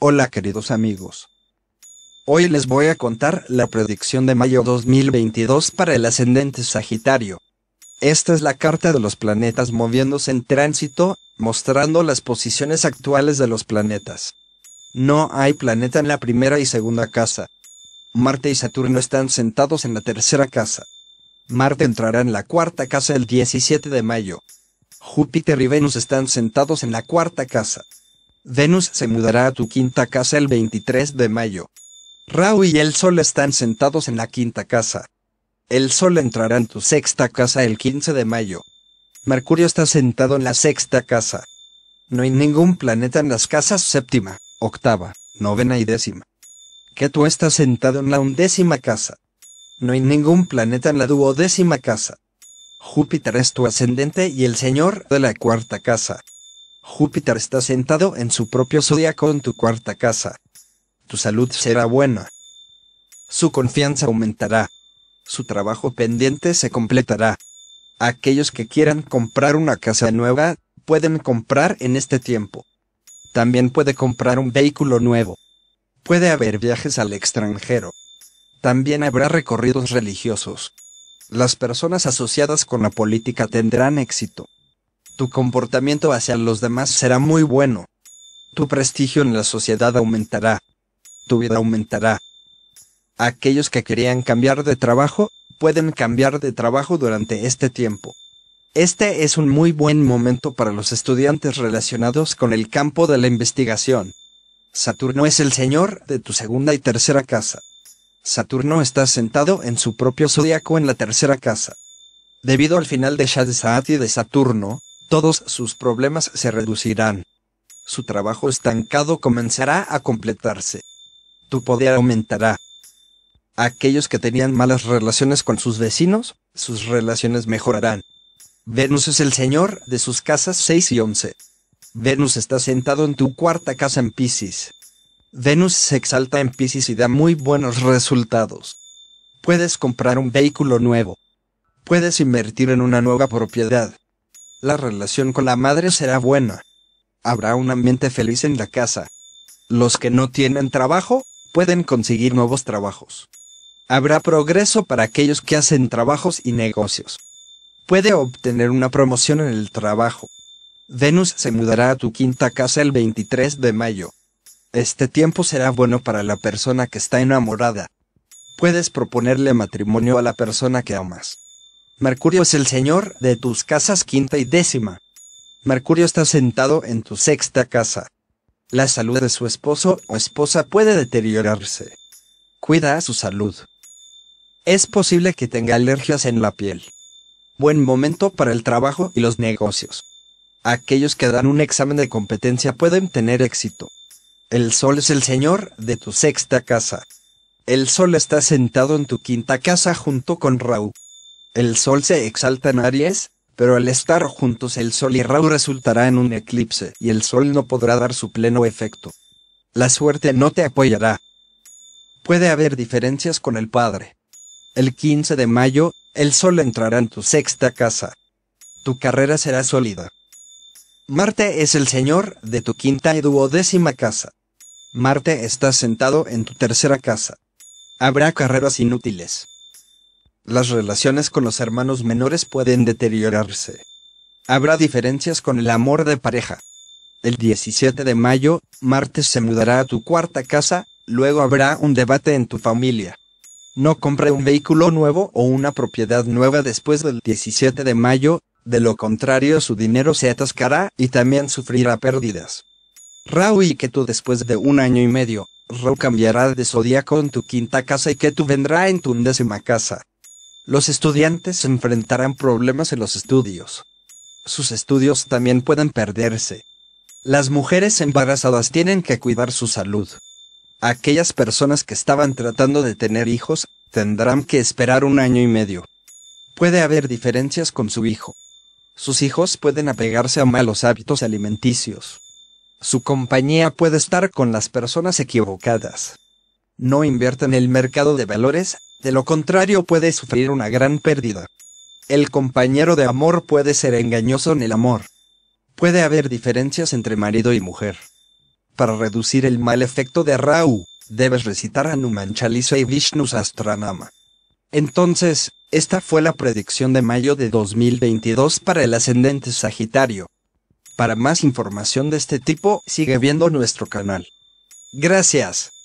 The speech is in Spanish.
Hola queridos amigos. Hoy les voy a contar la predicción de mayo 2022 para el ascendente Sagitario. Esta es la carta de los planetas moviéndose en tránsito, mostrando las posiciones actuales de los planetas. No hay planeta en la primera y segunda casa. Marte y Saturno están sentados en la tercera casa. Marte entrará en la cuarta casa el 17 de mayo. Júpiter y Venus están sentados en la cuarta casa. Venus se mudará a tu quinta casa el 23 de mayo. Raúl y el Sol están sentados en la quinta casa. El Sol entrará en tu sexta casa el 15 de mayo. Mercurio está sentado en la sexta casa. No hay ningún planeta en las casas séptima, octava, novena y décima. Que tú estás sentado en la undécima casa. No hay ningún planeta en la duodécima casa. Júpiter es tu ascendente y el señor de la cuarta casa. Júpiter está sentado en su propio zodiaco en tu cuarta casa. Tu salud será buena. Su confianza aumentará. Su trabajo pendiente se completará. Aquellos que quieran comprar una casa nueva, pueden comprar en este tiempo. También puede comprar un vehículo nuevo. Puede haber viajes al extranjero. También habrá recorridos religiosos. Las personas asociadas con la política tendrán éxito tu comportamiento hacia los demás será muy bueno. Tu prestigio en la sociedad aumentará. Tu vida aumentará. Aquellos que querían cambiar de trabajo, pueden cambiar de trabajo durante este tiempo. Este es un muy buen momento para los estudiantes relacionados con el campo de la investigación. Saturno es el señor de tu segunda y tercera casa. Saturno está sentado en su propio zodiaco en la tercera casa. Debido al final de Shad de Saturno, todos sus problemas se reducirán. Su trabajo estancado comenzará a completarse. Tu poder aumentará. Aquellos que tenían malas relaciones con sus vecinos, sus relaciones mejorarán. Venus es el señor de sus casas 6 y 11. Venus está sentado en tu cuarta casa en Pisces. Venus se exalta en Pisces y da muy buenos resultados. Puedes comprar un vehículo nuevo. Puedes invertir en una nueva propiedad. La relación con la madre será buena. Habrá un ambiente feliz en la casa. Los que no tienen trabajo pueden conseguir nuevos trabajos. Habrá progreso para aquellos que hacen trabajos y negocios. Puede obtener una promoción en el trabajo. Venus se mudará a tu quinta casa el 23 de mayo. Este tiempo será bueno para la persona que está enamorada. Puedes proponerle matrimonio a la persona que amas. Mercurio es el señor de tus casas quinta y décima. Mercurio está sentado en tu sexta casa. La salud de su esposo o esposa puede deteriorarse. Cuida su salud. Es posible que tenga alergias en la piel. Buen momento para el trabajo y los negocios. Aquellos que dan un examen de competencia pueden tener éxito. El sol es el señor de tu sexta casa. El sol está sentado en tu quinta casa junto con Raúl. El Sol se exalta en Aries, pero al estar juntos el Sol y Raúl resultará en un eclipse y el Sol no podrá dar su pleno efecto. La suerte no te apoyará. Puede haber diferencias con el Padre. El 15 de mayo, el Sol entrará en tu sexta casa. Tu carrera será sólida. Marte es el señor de tu quinta y duodécima casa. Marte está sentado en tu tercera casa. Habrá carreras inútiles las relaciones con los hermanos menores pueden deteriorarse. Habrá diferencias con el amor de pareja. El 17 de mayo, martes se mudará a tu cuarta casa, luego habrá un debate en tu familia. No compre un vehículo nuevo o una propiedad nueva después del 17 de mayo, de lo contrario su dinero se atascará y también sufrirá pérdidas. Rao y Ketu después de un año y medio, Rau cambiará de zodiaco en tu quinta casa y Ketu vendrá en tu undécima casa. Los estudiantes enfrentarán problemas en los estudios. Sus estudios también pueden perderse. Las mujeres embarazadas tienen que cuidar su salud. Aquellas personas que estaban tratando de tener hijos tendrán que esperar un año y medio. Puede haber diferencias con su hijo. Sus hijos pueden apegarse a malos hábitos alimenticios. Su compañía puede estar con las personas equivocadas. No invierta en el mercado de valores de lo contrario puede sufrir una gran pérdida. El compañero de amor puede ser engañoso en el amor. Puede haber diferencias entre marido y mujer. Para reducir el mal efecto de Rahu, debes recitar Numan Chalisa y Vishnu Sastranama. Entonces, esta fue la predicción de mayo de 2022 para el ascendente Sagitario. Para más información de este tipo, sigue viendo nuestro canal. Gracias.